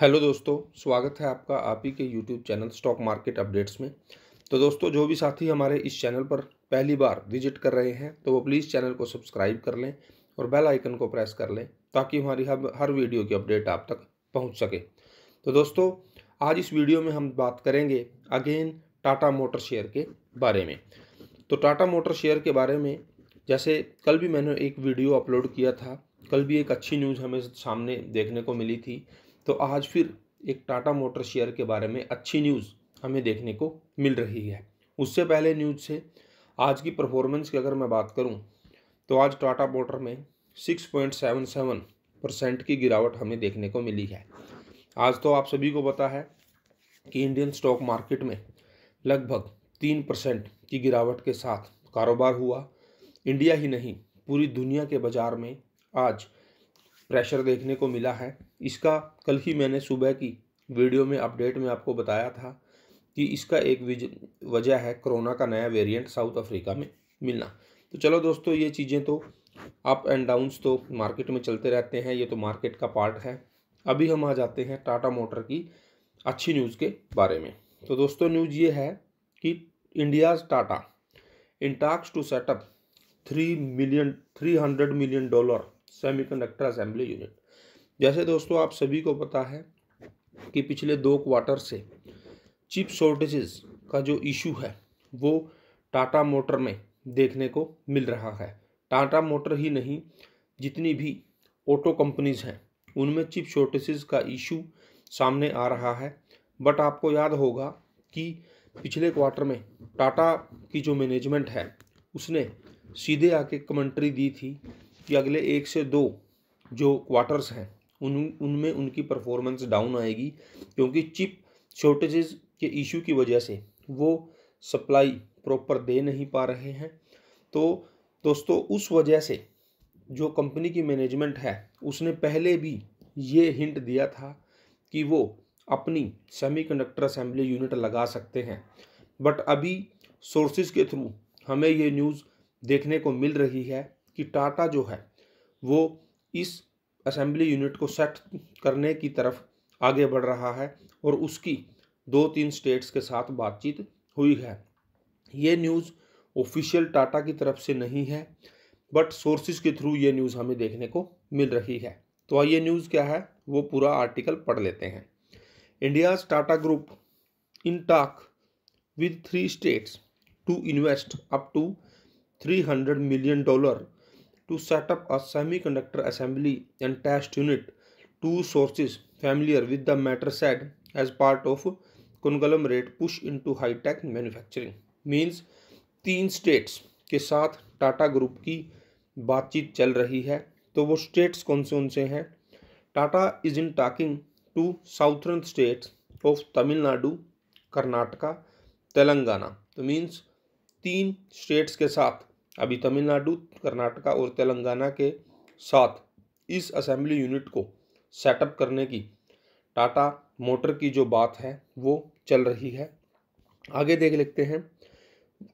Hello दोस्तों स्वागत है आपका आप ही के YouTube channel stock market updates में तो दोस्तों जो भी साथी हमारे इस चैनल पर पहली बार विजिट कर रहे हैं तो वो प्लीज़ चैनल को सब्सक्राइब कर लें और बेल आइकन को प्रेस कर लें ताकि हमारी हर हर वीडियो की अपडेट आप तक पहुँच सके तो दोस्तों आज इस वीडियो में हम बात करेंगे अगेन टाटा मोटर शेयर के बारे में तो टाटा मोटर शेयर के बारे में जैसे कल भी मैंने एक वीडियो अपलोड किया था कल भी एक अच्छी न्यूज़ हमें सामने देखने को मिली थी तो आज फिर एक टाटा मोटर शेयर के बारे में अच्छी न्यूज़ हमें देखने को मिल रही है उससे पहले न्यूज़ से आज की परफॉर्मेंस की अगर मैं बात करूं तो आज टाटा मोटर में 6.77 परसेंट की गिरावट हमें देखने को मिली है आज तो आप सभी को पता है कि इंडियन स्टॉक मार्केट में लगभग तीन परसेंट की गिरावट के साथ कारोबार हुआ इंडिया ही नहीं पूरी दुनिया के बाज़ार में आज प्रेशर देखने को मिला है इसका कल ही मैंने सुबह की वीडियो में अपडेट में आपको बताया था कि इसका एक वजह है कोरोना का नया वेरिएंट साउथ अफ्रीका में मिलना तो चलो दोस्तों ये चीज़ें तो अप एंड डाउन्स तो मार्केट में चलते रहते हैं ये तो मार्केट का पार्ट है अभी हम आ जाते हैं टाटा मोटर की अच्छी न्यूज़ के बारे में तो दोस्तों न्यूज़ ये है कि India's Tata in talks to set up three million three hundred million dollar semiconductor assembly unit जैसे दोस्तों आप सभी को पता है कि पिछले दो क्वार्टर से चिप शॉर्टेजेस का जो इशू है वो टाटा मोटर में देखने को मिल रहा है टाटा मोटर ही नहीं जितनी भी ऑटो कंपनीज़ हैं उनमें चिप शॉर्टेजेस का इशू सामने आ रहा है बट आपको याद होगा कि पिछले क्वार्टर में टाटा की जो मैनेजमेंट है उसने सीधे आके कमेंट्री दी थी कि अगले एक से दो जो क्वार्टर्स हैं उन उनमें उनकी परफॉर्मेंस डाउन आएगी क्योंकि चिप शॉर्टेजेस के इशू की वजह से वो सप्लाई प्रॉपर दे नहीं पा रहे हैं तो दोस्तों उस वजह से जो कंपनी की मैनेजमेंट है उसने पहले भी ये हिंट दिया था कि वो अपनी सेमीकंडक्टर असेंबली यूनिट लगा सकते हैं बट अभी सोर्सेज के थ्रू हमें ये न्यूज़ देखने को मिल रही है कि टाटा जो है वो इस असेंबली यूनिट को सेट करने की तरफ आगे बढ़ रहा है और उसकी दो तीन स्टेट्स के साथ बातचीत हुई है ये न्यूज़ ऑफिशियल टाटा की तरफ से नहीं है बट सोर्सेज के थ्रू ये न्यूज़ हमें देखने को मिल रही है तो ये न्यूज़ क्या है वो पूरा आर्टिकल पढ़ लेते हैं India's Tata group in talk with three states to invest up to three hundred million dollar to set up a semiconductor assembly and test unit. Two sources familiar with the matter said as part of conglomerate push into high-tech manufacturing. Means teen states ke sath tata group ki baat बातचीत chal rahi hai to wo states kaun se unse hain tata is in talking to southern states of tamil nadu karnataka telangana to means teen states ke sath अभी तमिलनाडु कर्नाटका और तेलंगाना के साथ इस assembly unit को setup करने की Tata motor की जो बात है वो चल रही है आगे देख लेते हैं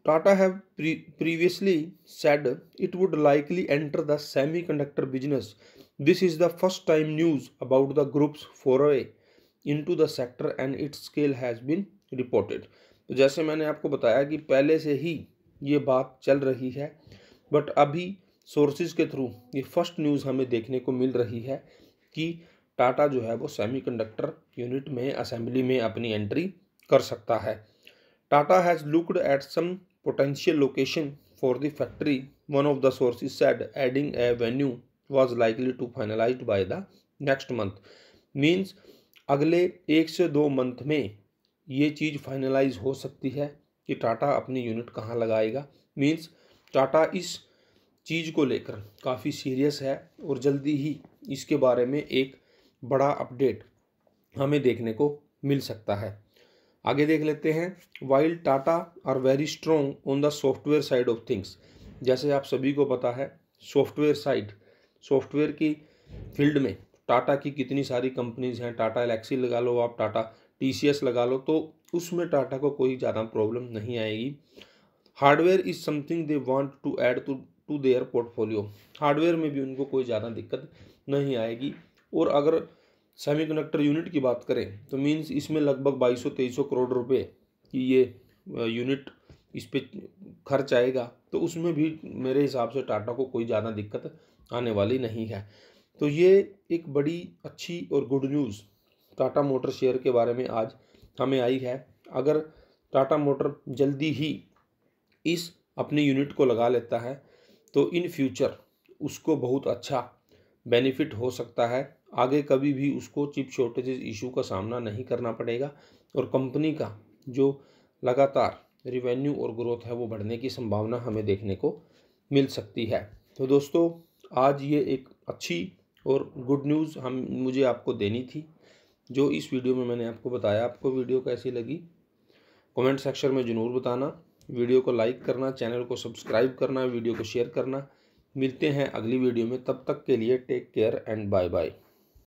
Tata have previously said it would likely enter the semiconductor business this is the first time news about the group's foray into the sector and its scale has been reported तो जैसे मैंने आपको बताया कि पहले से ही ये बात चल रही है बट अभी सोर्सेज के थ्रू ये फर्स्ट न्यूज़ हमें देखने को मिल रही है कि टाटा जो है वो सेमीकंडक्टर यूनिट में असेंबली में अपनी एंट्री कर सकता है Tata has looked at some potential location for the factory one of the sources said adding a venue was likely to finalise by the next month means अगले एक से दो मंथ में ये चीज़ फाइनलाइज हो सकती है कि टाटा अपनी यूनिट कहाँ लगाएगा मीन्स टाटा इस चीज़ को लेकर काफ़ी सीरियस है और जल्दी ही इसके बारे में एक बड़ा अपडेट हमें देखने को मिल सकता है आगे देख लेते हैं while Tata are very strong on the software side of things जैसे आप सभी को पता है सॉफ्टवेयर साइड सॉफ्टवेयर की फील्ड में टाटा की कितनी सारी कंपनीज हैं टाटा एलेक्सी लगा लो आप टाटा टी लगा लो तो उसमें टाटा को कोई ज़्यादा प्रॉब्लम नहीं आएगी hardware is something they want to add to to their portfolio hardware में भी उनको कोई ज़्यादा दिक्कत नहीं आएगी और अगर कंडक्टर यूनिट की बात करें तो मीन्स इसमें लगभग बाईस सौ तेईस सौ करोड़ रुपये की ये यूनिट इस पर खर्च आएगा तो उसमें भी मेरे हिसाब से टाटा को कोई ज़्यादा दिक्कत आने वाली नहीं है तो ये एक बड़ी अच्छी और good news Tata motor share के बारे में आज हमें आई है अगर टाटा मोटर जल्दी ही इस अपने यूनिट को लगा लेता है तो इन फ्यूचर उसको बहुत अच्छा बेनिफिट हो सकता है आगे कभी भी उसको चिप शॉर्टेजेस इशू का सामना नहीं करना पड़ेगा और कंपनी का जो लगातार रिवेन्यू और ग्रोथ है वो बढ़ने की संभावना हमें देखने को मिल सकती है तो दोस्तों आज ये एक अच्छी और गुड न्यूज़ हम मुझे आपको देनी थी जो इस वीडियो में मैंने आपको बताया आपको वीडियो कैसी लगी कमेंट सेक्शन में ज़रूर बताना वीडियो को लाइक करना चैनल को सब्सक्राइब करना वीडियो को शेयर करना मिलते हैं अगली वीडियो में तब तक के लिए take care and bye bye